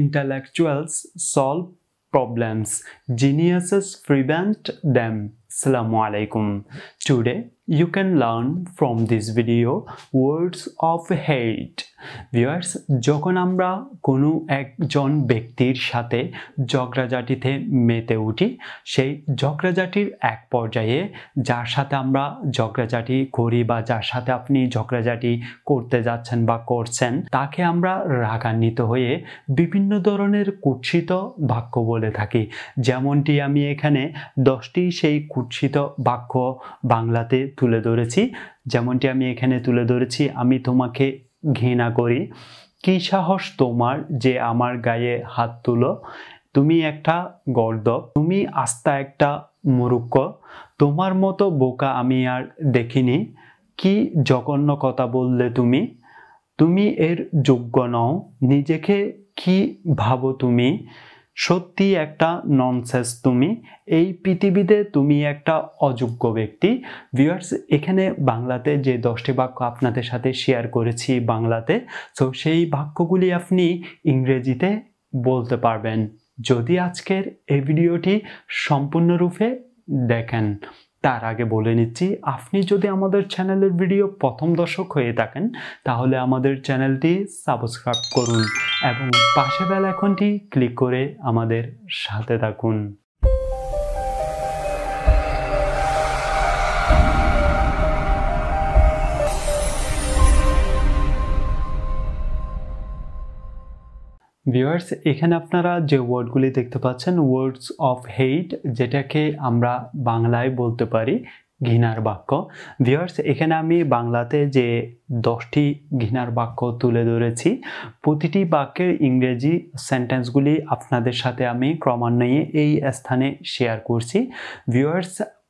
intellectuals solve problems geniuses prevent them assalamu alaikum today you can learn from this video words of hate viewers যখন আমরা কোনো একজন ব্যক্তির সাথে জগরাজাটিতে মেতে উঠি সেই জগরাজাটির এক পর্যায়ে যার সাথে আমরা জগরাজাটি করি বা যার সাথে আপনি জগরাজাটি করতে যাচ্ছেন বা করছেন তাকে আমরা রাগান্বিত হয়ে বিভিন্ন ধরনের কুৎসিত বাক্য বলে থাকি যেমনটি আমি এখানে দশটি সেই কুৎসিত বাক্য বাংলাতে তুলে ধরেছি যেমনটি আমি এখানে তুলে ধরেছি আমি তোমাকে ঘৃণা করি কি সাহস তোমার যে আমার গায়ে হাত তুলো তুমি একটা গর্দ তুমি আস্তা একটা মুরুক্ষ তোমার মতো বোকা আমি আর দেখিনি কি জঘন্য কথা বললে তুমি তুমি এর যোগ্য নও নিজেকে কি ভাবো তুমি সত্যি একটা ননসেস তুমি এই পৃথিবীতে তুমি একটা অযোগ্য ব্যক্তি ভিউয়ার্স এখানে বাংলাতে যে দশটি বাক্য আপনাদের সাথে শেয়ার করেছি বাংলাতে সো সেই বাক্যগুলি আপনি ইংরেজিতে বলতে পারবেন যদি আজকের এই ভিডিওটি সম্পূর্ণরূপে দেখেন তার আগে বলে নিচ্ছি আপনি যদি আমাদের চ্যানেলের ভিডিও প্রথম দর্শক হয়ে থাকেন তাহলে আমাদের চ্যানেলটি সাবস্ক্রাইব করুন এবং পাশে বেল এখনটি ক্লিক করে আমাদের সাথে থাকুন ভিউয়ার্স এখানে আপনারা যে ওয়ার্ডগুলি দেখতে পাচ্ছেন ওয়ার্ডস অফ হেইট যেটাকে আমরা বাংলায় বলতে পারি ঘৃণার বাক্য ভিউয়ার্স এখানে আমি বাংলাতে যে দশটি ঘৃণার বাক্য তুলে ধরেছি প্রতিটি বাক্যের ইংরেজি সেন্টেন্সগুলি আপনাদের সাথে আমি ক্রমান্বয়ে এই স্থানে শেয়ার করছি viewers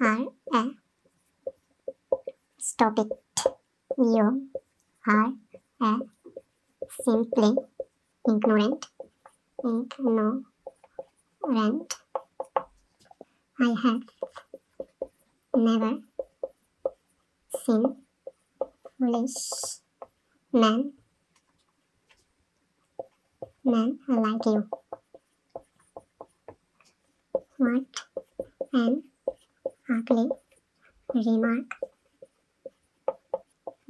are a stop it. You are a simply ignorant. Ignorant. I have never seen foolish man man like you. What And? place remarks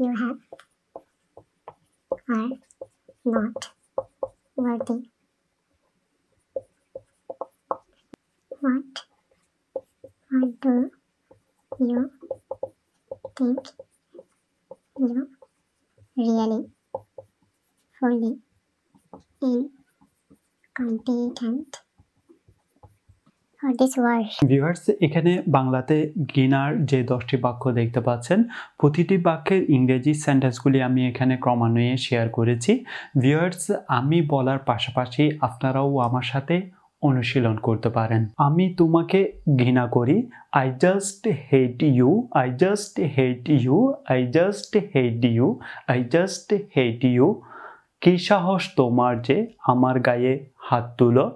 you have are not worthy. What or do you think you really fully incompetent? Viewers oh, এখানে বাংলাতে গিনার যে দশটি বাক্য দেখতে পাচ্ছেন প্রতিটি বাক্যের ইংরেজি সেন্টেন্সগুলি আমি এখানে ক্রমান্বয়ে শেয়ার করেছি ভিউয়ার্স আমি বলার পাশাপাশি আপনারাও আমার সাথে অনুশীলন করতে পারেন আমি তোমাকে ঘৃণা করি I just hate you I just hate you I just hate you I just hate you কী সাহস তোমার যে আমার গায়ে হাত তুলো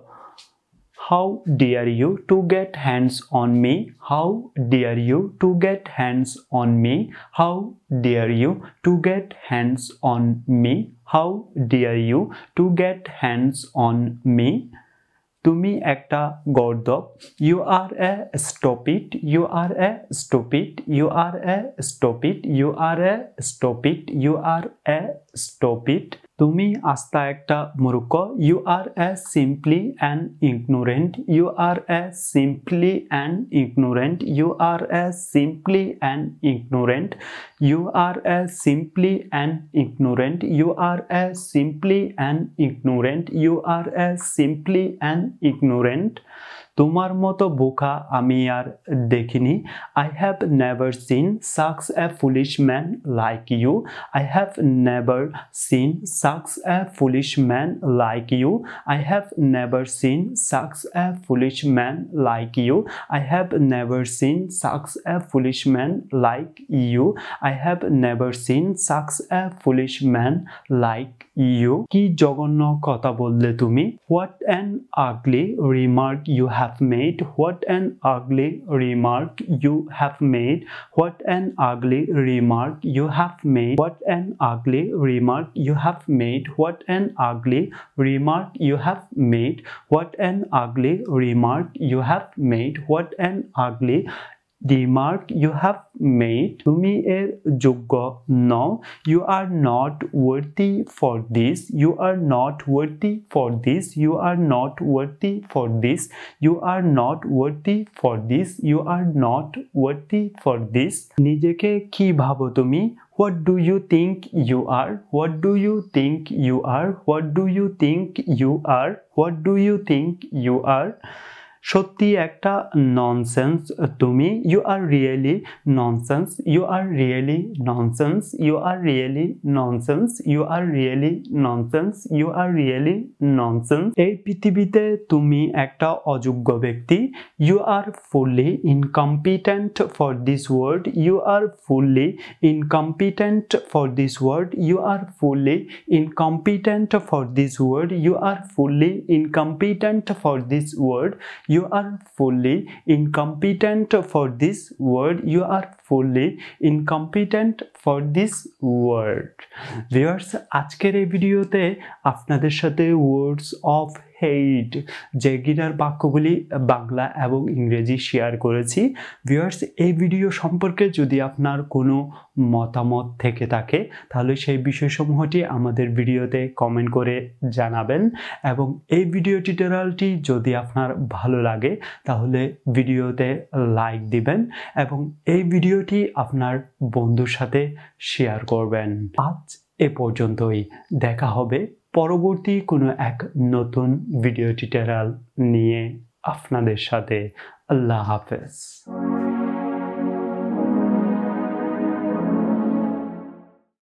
how dare you to get hands on me how dare you to get hands on me how dare you to get hands on me how dare you to get hands on me তুমি একটা গর্দব you are a stupid you are a stupid you are a stupid you are a stupid you are a stupid তুমি আস্তা একটা মূর্খ you are as simply and ignorant you are as simply and ignorant you are as simply and ignorant you are as simply and ignorant you are as simply and ignorant you are as simply and ignorant তোমার মতো বোকা আমি আর দেখিনি I have never seen sucks a foolish man like you I have never seen sucks a foolish man like you I have never seen sucks a foolish man like you I have never seen sucks a foolish man like you I have never seen sucks a foolish man like you কি জঘন্য কথা বললে তুমি what an ugly remark you have have made, what an ugly remark you have made, what an ugly remark you have made, what an ugly remark you have made, what an ugly remark you have made, what an ugly remark you have made, what an ugly the mark you have made to me এর যোগ্য no. you are not worthy for this you are not worthy for this you are not worthy for this you are not worthy for this you are not worthy for this নিজেকে কি ভাবো tumi. what do you think you are what do you think you are what do you think you are what do you think you are সত্যি একটা nonsense তুমি you are really nonsense you are really nonsense you are really nonsense you are really nonsense you are really nonsense এই পৃথিবীতে তুমি একটা অযোগ্য ব্যক্তি you are fully incompetent for this world you are fully incompetent for this world you are fully incompetent for this world you are fully incompetent for this world you are fully incompetent for this world. you are fully incompetent for this world viewers আজকের এই ভিডিওতে আপনাদের সাথে words of hate যে গিনার বাক্যগুলি বাংলা এবং ইংরেজি share করেছি ভিওয়ার্স এই ভিডিও সম্পর্কে যদি আপনার কোনো মতামত থেকে থাকে তাহলে সেই বিষয়সমূহটি আমাদের ভিডিওতে কমেন্ট করে জানাবেন এবং এই ভিডিও টিউটোরিয়ালটি যদি আপনার ভালো লাগে তাহলে ভিডিওতে লাইক দিবেন এবং এই ভিডিও ভিডিওটি আপনার বন্ধুর সাথে শেয়ার করবেন আজ এ পর্যন্তই দেখা হবে পরবর্তী কোনো এক নতুন ভিডিও টিউটোরিয়াল নিয়ে আপনাদের সাথে আল্লাহ হাফেজ